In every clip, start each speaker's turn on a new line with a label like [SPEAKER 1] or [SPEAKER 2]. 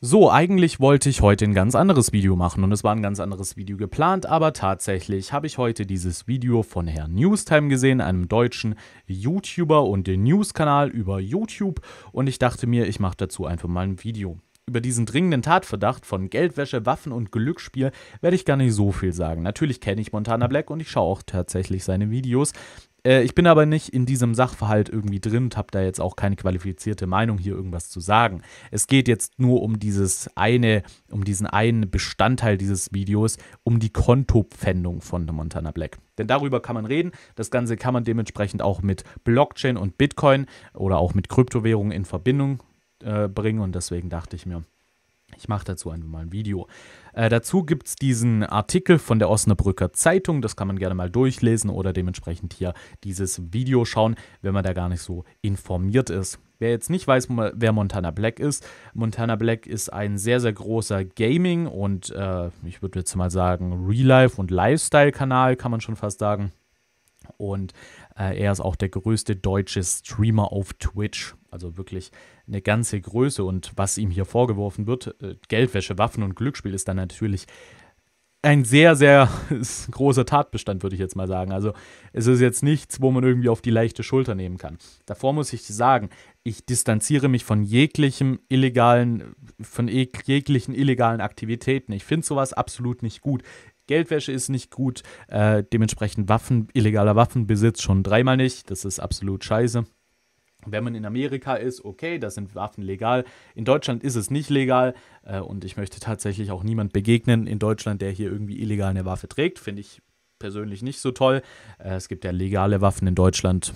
[SPEAKER 1] So, eigentlich wollte ich heute ein ganz anderes Video machen und es war ein ganz anderes Video geplant, aber tatsächlich habe ich heute dieses Video von Herrn Newstime gesehen, einem deutschen YouTuber und den News-Kanal über YouTube und ich dachte mir, ich mache dazu einfach mal ein Video. Über diesen dringenden Tatverdacht von Geldwäsche, Waffen und Glücksspiel werde ich gar nicht so viel sagen. Natürlich kenne ich Montana Black und ich schaue auch tatsächlich seine Videos, äh, ich bin aber nicht in diesem Sachverhalt irgendwie drin und habe da jetzt auch keine qualifizierte Meinung, hier irgendwas zu sagen. Es geht jetzt nur um dieses eine, um diesen einen Bestandteil dieses Videos, um die Kontopfändung von Montana Black. Denn darüber kann man reden. Das Ganze kann man dementsprechend auch mit Blockchain und Bitcoin oder auch mit Kryptowährungen in Verbindung äh, bringen. Und deswegen dachte ich mir, ich mache dazu einfach mal ein Video. Äh, dazu gibt es diesen Artikel von der Osnabrücker Zeitung. Das kann man gerne mal durchlesen oder dementsprechend hier dieses Video schauen, wenn man da gar nicht so informiert ist. Wer jetzt nicht weiß, wer Montana Black ist, Montana Black ist ein sehr, sehr großer Gaming- und äh, ich würde jetzt mal sagen, Real-Life- und Lifestyle-Kanal, kann man schon fast sagen. Und äh, er ist auch der größte deutsche Streamer auf Twitch also wirklich eine ganze Größe. Und was ihm hier vorgeworfen wird, äh, Geldwäsche, Waffen und Glücksspiel, ist dann natürlich ein sehr, sehr großer Tatbestand, würde ich jetzt mal sagen. Also es ist jetzt nichts, wo man irgendwie auf die leichte Schulter nehmen kann. Davor muss ich sagen, ich distanziere mich von jeglichem illegalen, von jeglichen illegalen Aktivitäten. Ich finde sowas absolut nicht gut. Geldwäsche ist nicht gut, äh, dementsprechend Waffen, illegaler Waffenbesitz schon dreimal nicht. Das ist absolut scheiße. Wenn man in Amerika ist, okay, da sind Waffen legal. In Deutschland ist es nicht legal. Äh, und ich möchte tatsächlich auch niemand begegnen in Deutschland, der hier irgendwie illegal eine Waffe trägt. Finde ich persönlich nicht so toll. Äh, es gibt ja legale Waffen in Deutschland.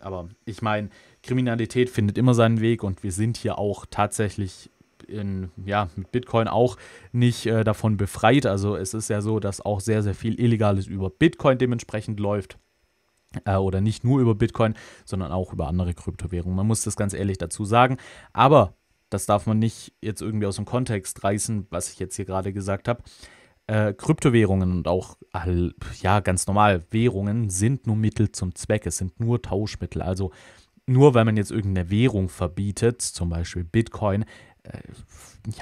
[SPEAKER 1] Aber ich meine, Kriminalität findet immer seinen Weg und wir sind hier auch tatsächlich in, ja, mit Bitcoin auch nicht äh, davon befreit. Also es ist ja so, dass auch sehr, sehr viel Illegales über Bitcoin dementsprechend läuft. Äh, oder nicht nur über Bitcoin, sondern auch über andere Kryptowährungen. Man muss das ganz ehrlich dazu sagen. Aber das darf man nicht jetzt irgendwie aus dem Kontext reißen, was ich jetzt hier gerade gesagt habe. Äh, Kryptowährungen und auch, ja, ganz normal, Währungen sind nur Mittel zum Zweck, es sind nur Tauschmittel. Also nur weil man jetzt irgendeine Währung verbietet, zum Beispiel Bitcoin, äh,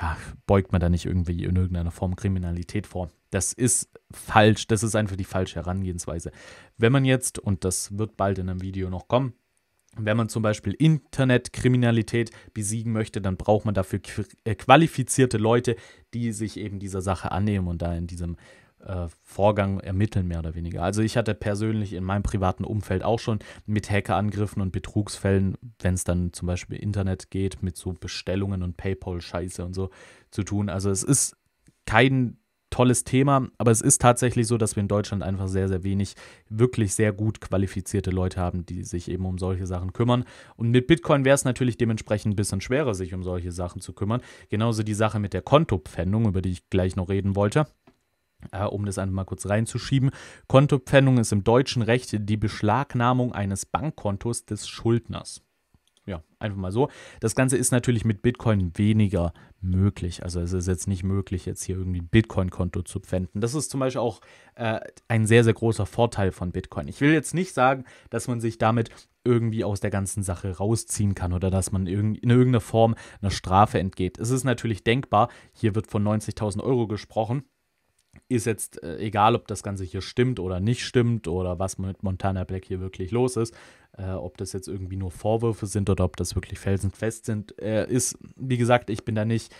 [SPEAKER 1] ja, beugt man da nicht irgendwie in irgendeiner Form Kriminalität vor. Das ist falsch. Das ist einfach die falsche Herangehensweise. Wenn man jetzt, und das wird bald in einem Video noch kommen, wenn man zum Beispiel Internetkriminalität besiegen möchte, dann braucht man dafür äh, qualifizierte Leute, die sich eben dieser Sache annehmen und da in diesem äh, Vorgang ermitteln, mehr oder weniger. Also ich hatte persönlich in meinem privaten Umfeld auch schon mit Hackerangriffen und Betrugsfällen, wenn es dann zum Beispiel Internet geht, mit so Bestellungen und Paypal-Scheiße und so zu tun. Also es ist kein tolles Thema, aber es ist tatsächlich so, dass wir in Deutschland einfach sehr, sehr wenig wirklich sehr gut qualifizierte Leute haben, die sich eben um solche Sachen kümmern. Und mit Bitcoin wäre es natürlich dementsprechend ein bisschen schwerer, sich um solche Sachen zu kümmern. Genauso die Sache mit der Kontopfändung, über die ich gleich noch reden wollte. Äh, um das einfach mal kurz reinzuschieben. Kontopfändung ist im deutschen Recht die Beschlagnahmung eines Bankkontos des Schuldners ja, einfach mal so. Das Ganze ist natürlich mit Bitcoin weniger möglich. Also es ist jetzt nicht möglich, jetzt hier irgendwie ein Bitcoin-Konto zu pfänden. Das ist zum Beispiel auch äh, ein sehr, sehr großer Vorteil von Bitcoin. Ich will jetzt nicht sagen, dass man sich damit irgendwie aus der ganzen Sache rausziehen kann oder dass man in irgendeiner Form einer Strafe entgeht. Es ist natürlich denkbar, hier wird von 90.000 Euro gesprochen ist jetzt äh, egal, ob das Ganze hier stimmt oder nicht stimmt oder was mit Montana Black hier wirklich los ist, äh, ob das jetzt irgendwie nur Vorwürfe sind oder ob das wirklich felsenfest sind, äh, ist, wie gesagt, ich bin da nicht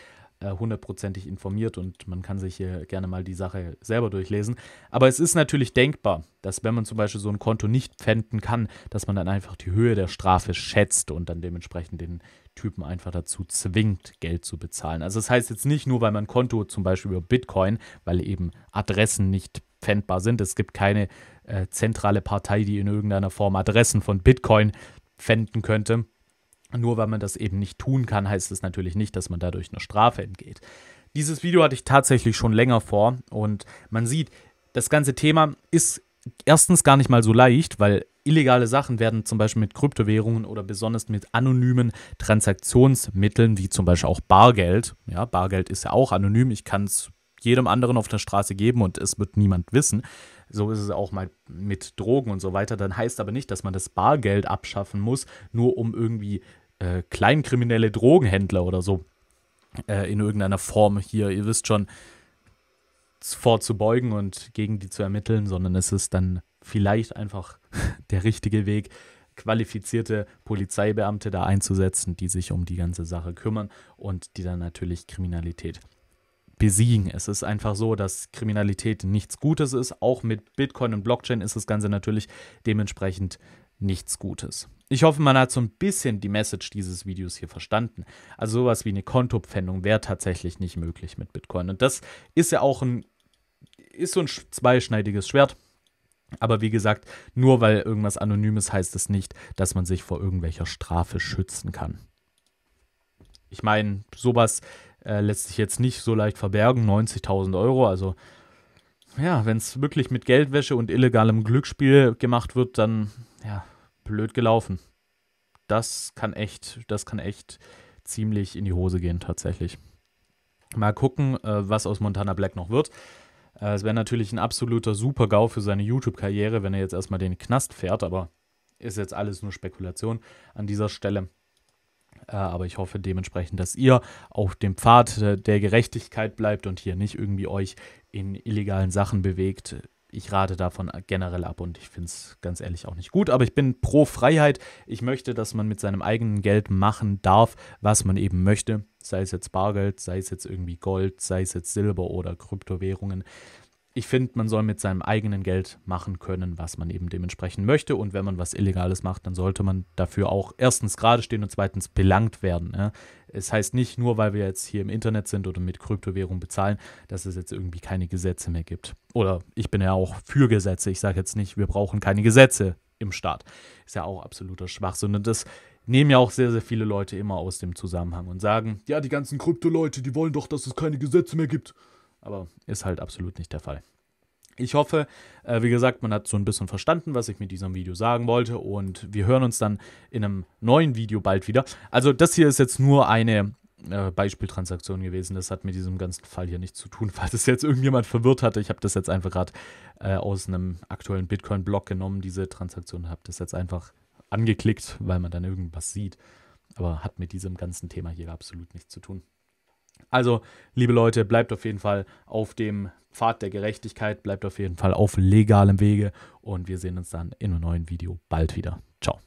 [SPEAKER 1] äh, hundertprozentig informiert und man kann sich hier gerne mal die Sache selber durchlesen. Aber es ist natürlich denkbar, dass wenn man zum Beispiel so ein Konto nicht pfänden kann, dass man dann einfach die Höhe der Strafe schätzt und dann dementsprechend den Typen einfach dazu zwingt, Geld zu bezahlen. Also das heißt jetzt nicht nur, weil man Konto zum Beispiel über Bitcoin, weil eben Adressen nicht pfändbar sind. Es gibt keine äh, zentrale Partei, die in irgendeiner Form Adressen von Bitcoin pfänden könnte. Nur weil man das eben nicht tun kann, heißt es natürlich nicht, dass man dadurch eine Strafe entgeht. Dieses Video hatte ich tatsächlich schon länger vor und man sieht, das ganze Thema ist erstens gar nicht mal so leicht, weil illegale Sachen werden zum Beispiel mit Kryptowährungen oder besonders mit anonymen Transaktionsmitteln, wie zum Beispiel auch Bargeld. Ja, Bargeld ist ja auch anonym. Ich kann es jedem anderen auf der Straße geben und es wird niemand wissen. So ist es auch mal mit Drogen und so weiter. Dann heißt aber nicht, dass man das Bargeld abschaffen muss, nur um irgendwie äh, kleinkriminelle Drogenhändler oder so äh, in irgendeiner Form hier, ihr wisst schon, vorzubeugen und gegen die zu ermitteln, sondern es ist dann vielleicht einfach der richtige Weg, qualifizierte Polizeibeamte da einzusetzen, die sich um die ganze Sache kümmern und die dann natürlich Kriminalität besiegen. Es ist einfach so, dass Kriminalität nichts Gutes ist. Auch mit Bitcoin und Blockchain ist das Ganze natürlich dementsprechend nichts Gutes. Ich hoffe, man hat so ein bisschen die Message dieses Videos hier verstanden. Also sowas wie eine Kontopfändung wäre tatsächlich nicht möglich mit Bitcoin. Und das ist ja auch ein, ist so ein zweischneidiges Schwert. Aber wie gesagt, nur weil irgendwas Anonymes heißt es nicht, dass man sich vor irgendwelcher Strafe schützen kann. Ich meine, sowas äh, lässt sich jetzt nicht so leicht verbergen. 90.000 Euro, also ja, wenn es wirklich mit Geldwäsche und illegalem Glücksspiel gemacht wird, dann ja, blöd gelaufen. Das kann echt, das kann echt ziemlich in die Hose gehen tatsächlich. Mal gucken, äh, was aus Montana Black noch wird. Äh, es wäre natürlich ein absoluter Super-GAU für seine YouTube-Karriere, wenn er jetzt erstmal den Knast fährt, aber ist jetzt alles nur Spekulation an dieser Stelle. Äh, aber ich hoffe dementsprechend, dass ihr auf dem Pfad der Gerechtigkeit bleibt und hier nicht irgendwie euch in illegalen Sachen bewegt, ich rate davon generell ab und ich finde es ganz ehrlich auch nicht gut. Aber ich bin pro Freiheit. Ich möchte, dass man mit seinem eigenen Geld machen darf, was man eben möchte. Sei es jetzt Bargeld, sei es jetzt irgendwie Gold, sei es jetzt Silber oder Kryptowährungen. Ich finde, man soll mit seinem eigenen Geld machen können, was man eben dementsprechend möchte. Und wenn man was Illegales macht, dann sollte man dafür auch erstens gerade stehen und zweitens belangt werden. Ja? Es heißt nicht nur, weil wir jetzt hier im Internet sind oder mit Kryptowährung bezahlen, dass es jetzt irgendwie keine Gesetze mehr gibt. Oder ich bin ja auch für Gesetze. Ich sage jetzt nicht, wir brauchen keine Gesetze im Staat. Ist ja auch absoluter Schwachsinn. Und das nehmen ja auch sehr, sehr viele Leute immer aus dem Zusammenhang und sagen, ja, die ganzen Krypto-Leute, die wollen doch, dass es keine Gesetze mehr gibt. Aber ist halt absolut nicht der Fall. Ich hoffe, äh, wie gesagt, man hat so ein bisschen verstanden, was ich mit diesem Video sagen wollte. Und wir hören uns dann in einem neuen Video bald wieder. Also das hier ist jetzt nur eine äh, Beispieltransaktion gewesen. Das hat mit diesem ganzen Fall hier nichts zu tun, falls es jetzt irgendjemand verwirrt hatte. Ich habe das jetzt einfach gerade äh, aus einem aktuellen Bitcoin-Blog genommen, diese Transaktion, habe das jetzt einfach angeklickt, weil man dann irgendwas sieht. Aber hat mit diesem ganzen Thema hier absolut nichts zu tun. Also, liebe Leute, bleibt auf jeden Fall auf dem Pfad der Gerechtigkeit, bleibt auf jeden Fall auf legalem Wege und wir sehen uns dann in einem neuen Video bald wieder. Ciao.